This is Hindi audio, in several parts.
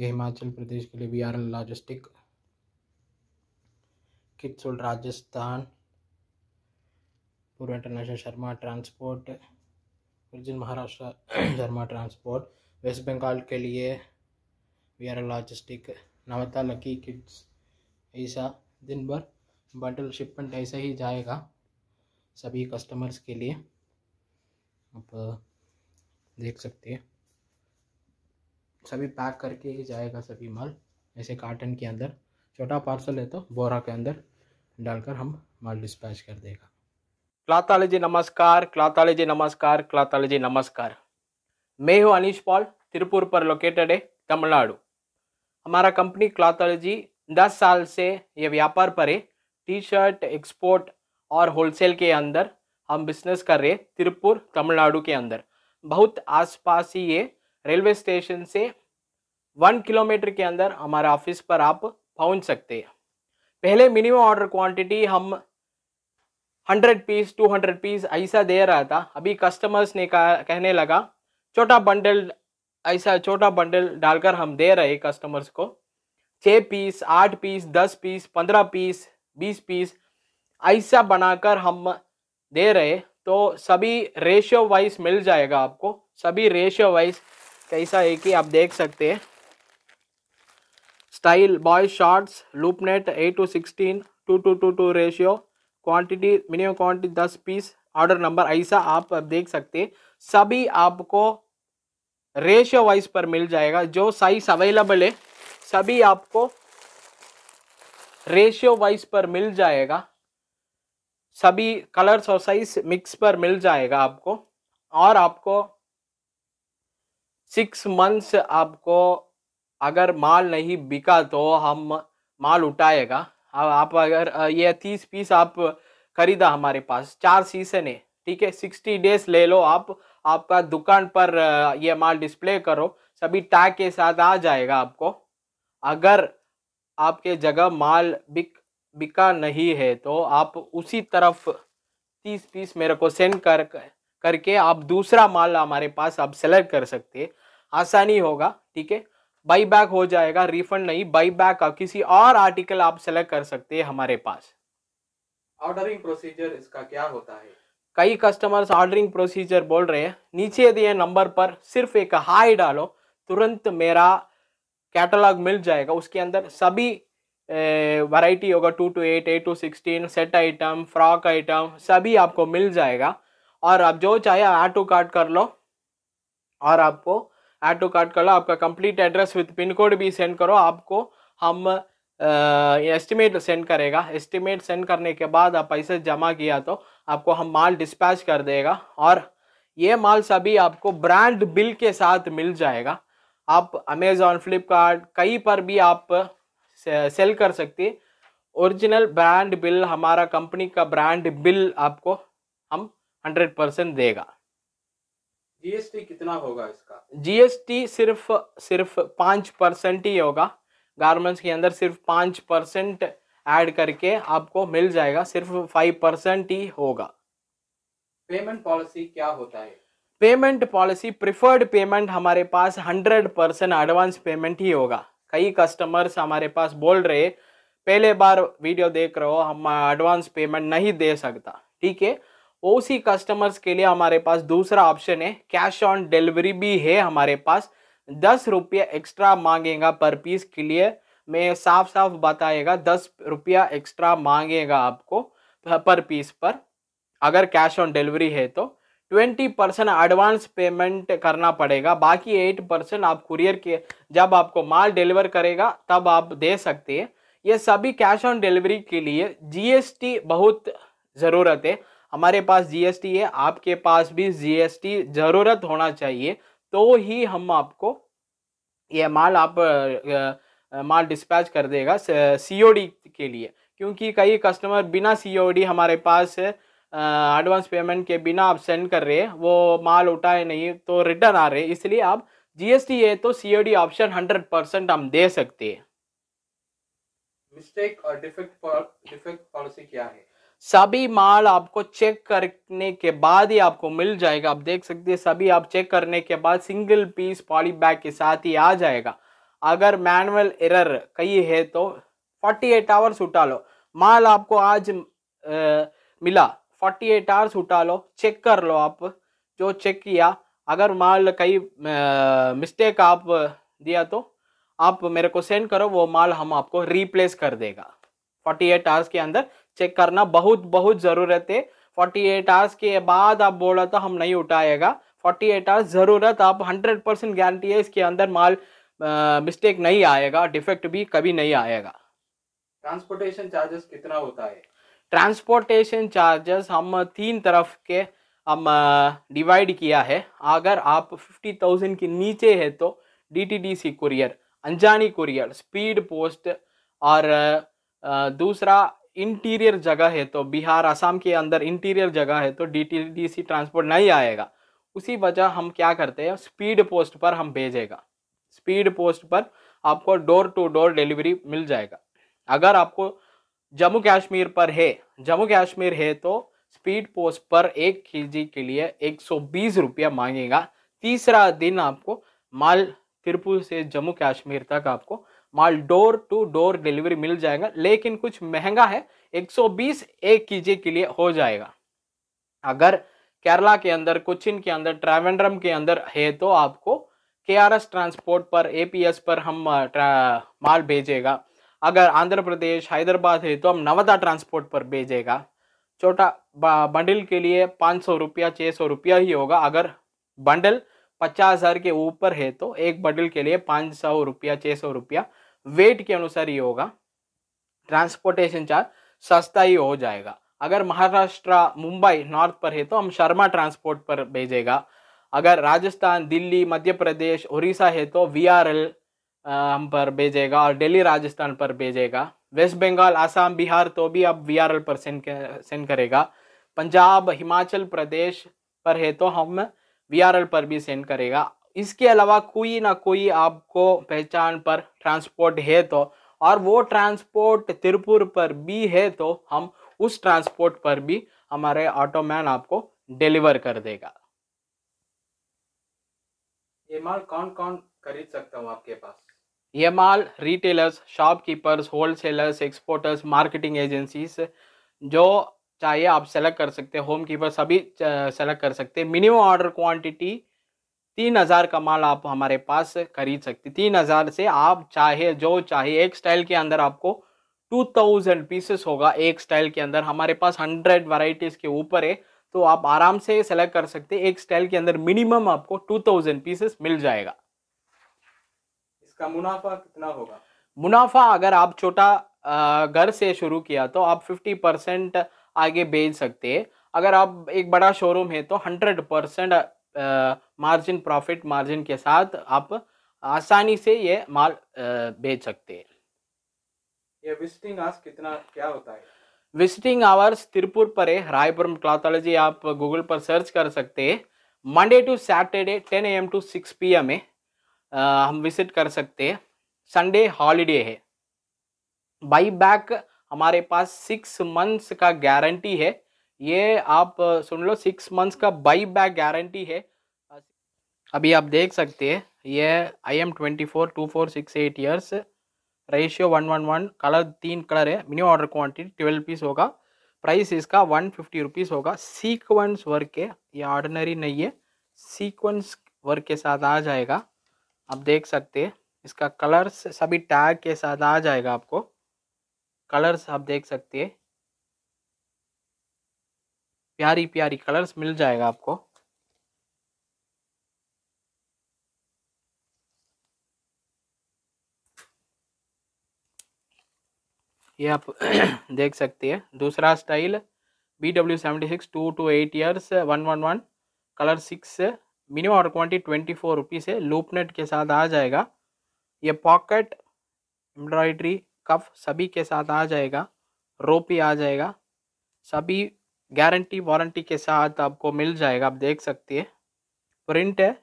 यह हिमाचल प्रदेश के लिए वी आर लॉजिस्टिक किट्सुल राजस्थान पूर्व international Sharma transport origin Maharashtra Sharma transport West Bengal के लिए वी आर लॉजिस्टिक नवता लकी किड्स ऐसा दिन भर बंडल शिपमेंट ऐसा ही जाएगा सभी कस्टमर्स के लिए आप देख सकते हैं सभी पैक करके ही जाएगा सभी माल ऐसे कार्टन के अंदर छोटा पार्सल है तो बोरा के अंदर डालकर हम माल डिस्पैच कर देगा क्लाताले जी नमस्कार क्लाताले जी नमस्कार क्लाताले जी नमस्कार मैं हूँ अनिश पॉल तिरुपुर पर लोकेटेड है तमिलनाडु हमारा कंपनी क्लाताले जी दस साल से ये व्यापार पर है टी शर्ट एक्सपोर्ट और होलसेल के अंदर हम बिजनेस कर रहे तिरुपुर तमिलनाडु के अंदर बहुत आसपास ही ये रेलवे स्टेशन से वन किलोमीटर के अंदर हमारे ऑफिस पर आप पहुंच सकते हैं पहले मिनिमम ऑर्डर क्वांटिटी हम 100 पीस 200 पीस ऐसा दे रहा था अभी कस्टमर्स ने कहा कहने लगा छोटा बंडल ऐसा छोटा बंडल डालकर हम दे रहे कस्टमर्स को छः पीस आठ पीस दस पीस पंद्रह पीस बीस पीस ऐसा बनाकर हम दे रहे तो सभी रेशियो वाइज मिल जाएगा आपको सभी रेशियो वाइज कैसा है कि आप देख सकते हैं style boys shorts loop net 8 to 16 2 to 2 2 ratio quantity minimum quantity 10 piece order number ऐसा आप देख सकते सभी आपको रेशियो वाइज पर मिल जाएगा जो साइज अवेलेबल है सभी आपको रेशियो वाइज पर मिल जाएगा सभी कलर्स और साइज मिक्स पर मिल जाएगा आपको और आपको सिक्स मंथ्स आपको अगर माल नहीं बिका तो हम माल उठाएगा अब आप अगर ये तीस पीस आप खरीदा हमारे पास चार सीजन है ठीक है सिक्सटी डेज ले लो आप आपका दुकान पर ये माल डिस्प्ले करो सभी टैग के साथ आ जाएगा आपको अगर आपके जगह माल बिक बिका नहीं है तो आप उसी तरफ तीस पीस मेरे को सेंड कर करके आप दूसरा माल हमारे पास आप सेलेक्ट कर सकते आसानी होगा ठीक है बाई बैक हो जाएगा रिफंड नहीं बाई बैक का किसी और आर्टिकल आप सेलेक्ट कर सकते हैं हमारे पास ऑर्डरिंग प्रोसीजर इसका क्या होता है कई कस्टमर्स ऑर्डरिंग प्रोसीजर बोल रहे हैं नीचे दिए नंबर पर सिर्फ एक हाई डालो तुरंत मेरा कैटलॉग मिल जाएगा उसके अंदर सभी वैरायटी होगा two to eight eight to sixteen set item frock item सभी आपको मिल जाएगा और आप जो चाहे ऑटो टू कार्ट कर लो और आपको ऐड टू कार्ट कर लो आपका complete address with pin code भी सेंड करो आपको हम एस्टिमेट सेंड करेगा एस्टिमेट सेंड करने के बाद आप पैसे जमा किया तो आपको हम माल डिस्पैच कर देगा और ये माल सभी आपको ब्रांड बिल के साथ मिल जाएगा आप अमेजोन फ्लिपकार्ट कहीं पर भी आप सेल कर सकती ओरिजिनल ब्रांड बिल हमारा कंपनी का ब्रांड बिल आपको हम हंड्रेड परसेंट देगा जीएसटी कितना होगा इसका जीएसटी सिर्फ सिर्फ पाँच परसेंट ही होगा गारमेंट्स के अंदर सिर्फ पाँच परसेंट ऐड करके आपको मिल जाएगा सिर्फ फाइव परसेंट ही होगा पेमेंट पॉलिसी क्या होता है पेमेंट पॉलिसी प्रिफर्ड पेमेंट हमारे पास हंड्रेड परसेंट एडवांस पेमेंट ही होगा कई कस्टमर्स हमारे पास बोल रहे पहले बार वीडियो देख रहे हो हम एडवांस पेमेंट नहीं दे सकता ठीक है उसी कस्टमर्स के लिए हमारे पास दूसरा ऑप्शन है कैश ऑन डिलीवरी भी है हमारे पास दस रुपया एक्स्ट्रा मांगेगा पर पीस के लिए मैं साफ साफ बताएगा दस रुपया एक्स्ट्रा मांगेगा आपको पर पीस पर अगर कैश ऑन डिलीवरी है तो ट्वेंटी परसेंट एडवांस पेमेंट करना पड़ेगा बाकी एट परसेंट आप कुरियर के जब आपको माल डिलीवर करेगा तब आप दे सकते हैं ये सभी कैश ऑन डिलीवरी के लिए जीएसटी बहुत ज़रूरत है हमारे पास जीएसटी है आपके पास भी जीएसटी जरूरत होना चाहिए तो ही हम आपको यह माल आप माल डिस्पैच कर देगा सीओडी के लिए क्योंकि कई कस्टमर बिना सीओडी हमारे पास एडवांस पेमेंट के बिना आप सेंड कर रहे हैं वो माल उठाए नहीं तो रिटर्न आ रहे इसलिए आप जीएसटी है तो सीओडी ऑप्शन हंड्रेड परसेंट हम दे सकते हैं मिस्टेक और डिफेक्ट पॉलिसी क्या है सभी माल आपको चेक करने के बाद ही आपको मिल जाएगा आप देख सकते हैं सभी आप चेक करने के बाद सिंगल पीस पॉली बैग के साथ ही आ जाएगा अगर मैनुअल एरर कही है तो 48 आवर्स उठा लो माल आपको आज आ, मिला 48 आवर्स उठा लो चेक कर लो आप जो चेक किया अगर माल कई मिस्टेक आप दिया तो आप मेरे को सेंड करो वो माल हम आपको रिप्लेस कर देगा 48 आवर्स के अंदर चेक करना बहुत बहुत ज़रूरत है फोर्टी एट आवर्स के बाद आप बोला तो हम नहीं उठाएगा फोर्टी एट आवर्स ज़रूरत आप हंड्रेड परसेंट गारंटी है इसके अंदर माल मिस्टेक नहीं आएगा डिफेक्ट भी कभी नहीं आएगा ट्रांसपोर्टेशन चार्जेस कितना होता है ट्रांसपोर्टेशन चार्जेस हम तीन तरफ के हम डिवाइड किया है अगर आप फिफ्टी थाउजेंड के नीचे है तो DTDC courier Anjani courier speed post और दूसरा इंटीरियर जगह है तो बिहार आसाम के अंदर इंटीरियर जगह है तो डी ट्रांसपोर्ट नहीं आएगा उसी वजह हम क्या करते हैं स्पीड पोस्ट पर हम भेजेगा स्पीड पोस्ट पर आपको डोर टू डोर डिलीवरी मिल जाएगा अगर आपको जम्मू कश्मीर पर है जम्मू कश्मीर है तो स्पीड पोस्ट पर एक के जी के लिए एक सौ बीस रुपया मांगेगा तीसरा दिन आपको माल तिरुपुर से जम्मू कश्मीर तक आपको माल डोर टू डोर डिलीवरी मिल जाएगा लेकिन कुछ महंगा है 120 एक कीजिए के लिए हो जाएगा अगर केरला के अंदर कोचिन के अंदर ट्रावेंड्रम के अंदर है तो आपको के आर एस ट्रांसपोर्ट पर ए पी एस पर हम माल भेजेगा अगर आंध्र प्रदेश हैदराबाद है तो हम नवदा ट्रांसपोर्ट पर भेजेगा छोटा बंडल के लिए पाँच सौ रुपया छः सौ रुपया ही होगा अगर बंडल पचास हज़ार के ऊपर है तो एक बंडल के लिए पाँच सौ रुपया छः सौ रुपया वेट के अनुसार ये होगा ट्रांसपोर्टेशन चार्ज सस्ता ही हो जाएगा अगर महाराष्ट्र मुंबई नॉर्थ पर है तो हम शर्मा ट्रांसपोर्ट पर भेजेगा अगर राजस्थान दिल्ली मध्य प्रदेश उड़ीसा है तो वी आर एल हम पर भेजेगा और दिल्ली राजस्थान पर भेजेगा वेस्ट बंगाल आसाम बिहार तो भी अब वी आर एल पर सेंड सेंड करेगा पंजाब हिमाचल प्रदेश पर है तो हम वी आर एल पर भी सेंड करेगा इसके अलावा कोई ना कोई आपको पहचान पर ट्रांसपोर्ट है तो और वो ट्रांसपोर्ट तिरुपुर पर भी है तो हम उस ट्रांसपोर्ट पर भी हमारे ऑटो मैन आपको डिलीवर कर देगा ये माल कौन कौन खरीद सकता हूँ आपके पास ये माल retailers shopkeepers wholesalers exporters marketing agencies जो चाहिए आप सेलेक्ट कर सकते हैं होम कीपर सभी सेलेक्ट कर सकते हैं मिनिमम ऑर्डर क्वांटिटी तीन हज़ार का माल आप हमारे पास खरीद सकते तीन हज़ार से आप चाहे जो चाहे एक स्टाइल के अंदर आपको टू थाउजेंड पीसेस होगा एक स्टाइल के अंदर हमारे पास हंड्रेड वराइटीज़ के ऊपर है तो आप आराम से सेलेक्ट कर सकते एक स्टाइल के अंदर मिनिमम आपको टू थाउजेंड पीसेस मिल जाएगा इसका मुनाफा कितना होगा मुनाफा अगर आप छोटा घर से शुरू किया तो आप फिफ्टी परसेंट आगे बेच सकते हैं अगर आप एक बड़ा शोरूम है तो hundred percent margin profit margin के साथ आप आसानी से ये माल बेच सकते हैं ये विजिटिंग आवर्स कितना क्या होता है विजिटिंग आवर्स तिरुपुर पर है रायपुर क्लाथोलॉजी आप गूगल पर सर्च कर सकते हैं Monday to Saturday ten A M to six P M है हम विजिट कर सकते हैं संडे हॉलीडे है बाई बैक हमारे पास सिक्स मंथ्स का गारंटी है ये आप सुन लो सिक्स मंथ्स का बाई बैक गारंटी है अभी आप देख सकते हैं ये I M twenty four two four six eight years ratio one one one colour तीन कलर है minimum order quantity twelve piece होगा प्राइस इसका वन फिफ्टी रुपीज़ होगा सीक्वेंस वर्क है ये ऑर्डनरी नहीं है सीक्वेंस वर्क के साथ आ जाएगा आप देख सकते हैं इसका कलर्स सभी टैग के साथ आ जाएगा आपको कलर्स आप देख सकते हैं प्यारी प्यारी कलर्स मिल जाएगा आपको ये आप देख सकते हैं दूसरा style B W seventy six two to eight years one one one colour six minimum और क्वान्टी ट्वेंटी फोर रुपीज़ है लूपनेट के साथ आ जाएगा ये पॉकेट एम्ब्रॉयड्री कफ सभी के साथ आ जाएगा रोपी आ जाएगा सभी गारंटी वारंटी के साथ आपको मिल जाएगा आप देख सकती है प्रिंट है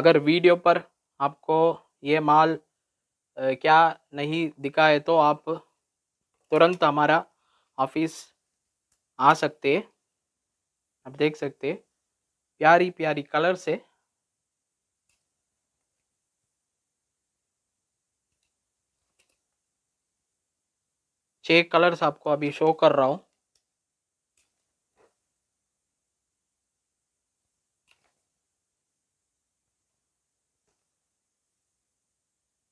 अगर वीडियो पर आपको ये माल क्या नहीं दिखा है तो आप तुरंत हमारा ऑफिस आ सकते हैं आप देख सकते हैं प्यारी प्यारी कलर से छह कलर्स आपको अभी शो कर रहा हूं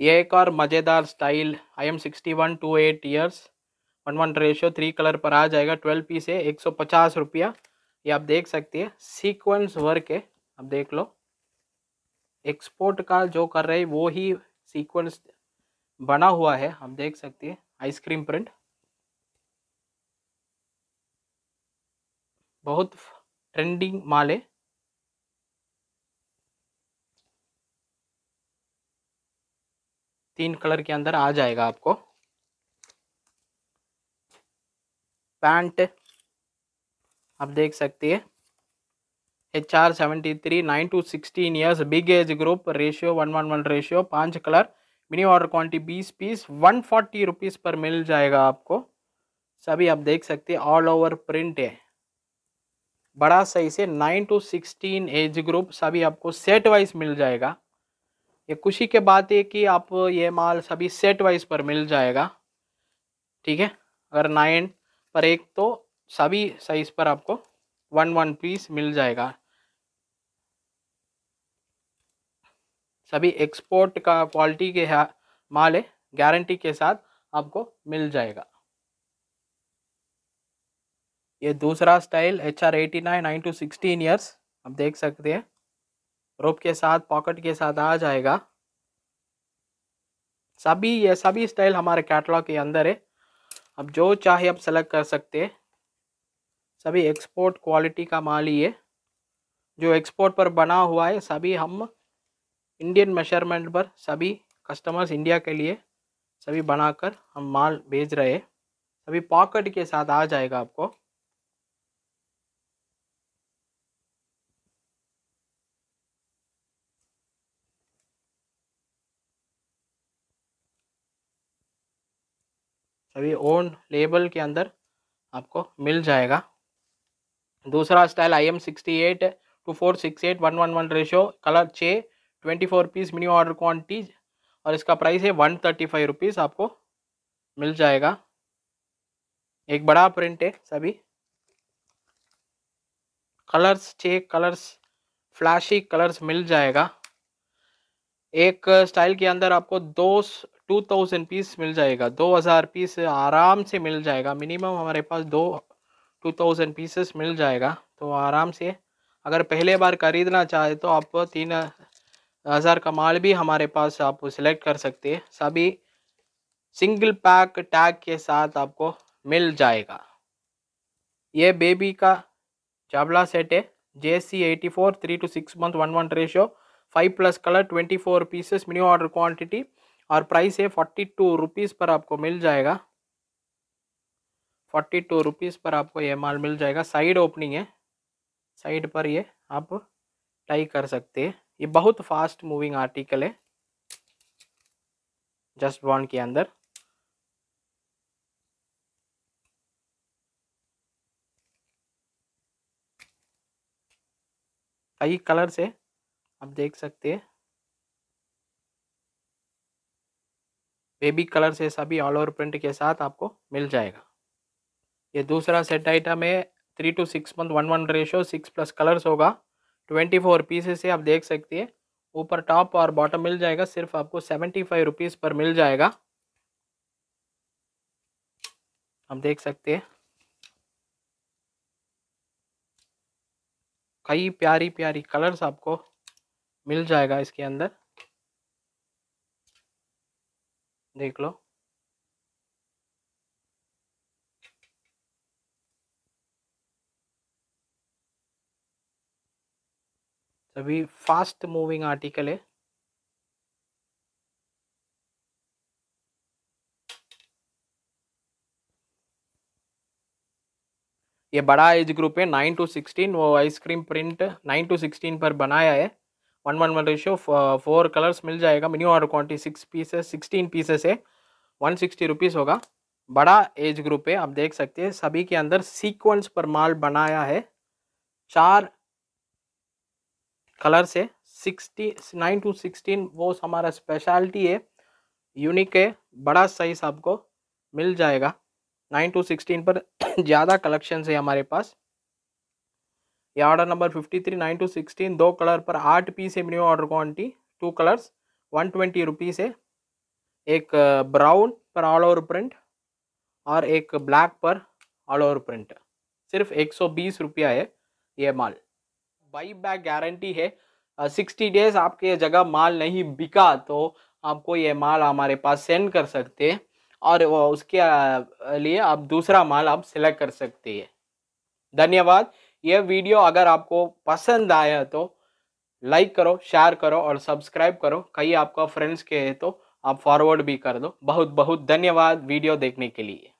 ये एक और मज़ेदार style I M sixty one two eight years one one ratio three colour पर आ जाएगा ट्वेल्व पीस है एक सौ पचास रुपया ये आप देख सकती है सीक्वेंस वर्क है आप देख लो एक्सपोर्ट का जो कर रहे वो ही सीक्वेंस बना हुआ है आप देख सकती है क्रीम प्रिंट बहुत ट्रेंडिंग माल है तीन कलर के अंदर आ जाएगा आपको पैंट आप देख सकती है H R seventy three nine to sixteen years big age group ratio one one one ratio पांच कलर मिनी ऑर्डर क्वान्टिटी बीस पीस वन फोर्टी रुपीज़ पर मिल जाएगा आपको सभी आप देख सकते हैं ऑल ओवर प्रिंट है बड़ा सही से nine to sixteen age group सभी आपको सेट वाइज मिल जाएगा ये खुशी के बात है कि आप ये माल सभी सेट वाइज पर मिल जाएगा ठीक है अगर नाइन पर एक तो सभी साइज़ पर आपको वन वन पीस मिल जाएगा सभी एक्सपोर्ट का क्वालिटी के माल है गारंटी के साथ आपको मिल जाएगा ये दूसरा style H R eighty nine nine to sixteen years आप देख सकते हैं रोप के साथ पॉकेट के साथ आ जाएगा सभी ये सभी स्टाइल हमारे कैटलॉग के अंदर है अब जो चाहे आप सेलेक्ट कर सकते हैं सभी एक्सपोर्ट क्वालिटी का माल ही है जो एक्सपोर्ट पर बना हुआ है सभी हम इंडियन मेजरमेंट पर सभी कस्टमर्स इंडिया के लिए सभी बनाकर हम माल भेज रहे सभी पॉकेट के साथ आ जाएगा आपको सभी ओन लेबल के अंदर आपको मिल जाएगा दूसरा style I M sixty eight two four six eight one one one ratio colour छः twenty four piece mini order quantities और इसका प्राइस है वन थर्टी फाइव रुपीज़ आपको मिल जाएगा एक बड़ा प्रिंट है सभी कलर्स छः कलर्स फ्लैशी कलर्स मिल जाएगा एक स्टाइल के अंदर आपको दो टू थाउजेंड पीस मिल जाएगा दो हज़ार पीस आराम से मिल जाएगा मिनिमम हमारे पास दो टू थाउजेंड पीसेस मिल जाएगा तो आराम से अगर पहले बार ख़रीदना चाहे तो आप तीन हज़ार का माल भी हमारे पास आप सिलेक्ट कर सकते हैं सभी सिंगल पैक टैग के साथ आपको मिल जाएगा ये बेबी का चावला सेट है J C eighty four three to six month one one ratio five plus colour twenty four pieces minimum order quantity और प्राइस है फोर्टी टू रुपीज़ पर आपको मिल जाएगा फोर्टी टू रुपीज़ पर आपको ये माल मिल जाएगा साइड ओपनिंग है साइड पर ये आप टाई कर सकते हैं ये बहुत फास्ट मूविंग आर्टिकल है जस्ट बॉन्ड के अंदर कई कलर से आप देख सकते हैं बेबी कलर से सभी ऑल ओवर प्रिंट के साथ आपको मिल जाएगा ये दूसरा सेट आइटम है three to six month one one ratio six plus colours होगा ट्वेंटी फोर पीसेस से आप देख सकती है ऊपर टॉप और बॉटम मिल जाएगा सिर्फ आपको सेवेंटी फाइव रुपीज़ पर मिल जाएगा आप देख सकते हैं कई प्यारी प्यारी कलर्स आपको मिल जाएगा इसके अंदर देख लो सभी फास्ट मूविंग आर्टिकल है ये बड़ा एज ग्रुप है नाइन टू सिक्सटीन वो ice cream print nine to sixteen पर बनाया है one one one ratio four colours मिल जाएगा minimum order quantity six pieces sixteen pieces है वन सिक्सटी रुपीज़ होगा बड़ा एज ग्रुप है आप देख सकते हैं सभी के अंदर सीक्वेंस पर माल बनाया है चार कलर से सिक्सटी नाइन टू सिक्सटीन वो हमारा स्पेशलिटी है यूनिक है बड़ा साइज आपको मिल जाएगा नाइन टू सिक्सटीन पर ज़्यादा कलेक्शन है हमारे पास ये order number fifty three nine to sixteen दो कलर पर आठ पीस है minimum order quantity two colours one twenty rupees है एक ब्राउन पर ऑल ओवर प्रिंट और एक ब्लैक पर ऑल ओवर प्रिंट सिर्फ एक सौ बीस रुपया है ये माल बाई बैक गारंटी है सिक्सटी डेज आपके जगह माल नहीं बिका तो आपको ये माल हमारे पास सेंड कर सकते हैं और उसके लिए आप दूसरा माल आप सिलेक्ट कर सकते हैं धन्यवाद यह वीडियो अगर आपको पसंद आया तो लाइक करो शेयर करो और सब्सक्राइब करो कहीं आपका फ्रेंड्स के हैं तो आप फॉरवर्ड भी कर दो बहुत बहुत धन्यवाद वीडियो देखने के लिए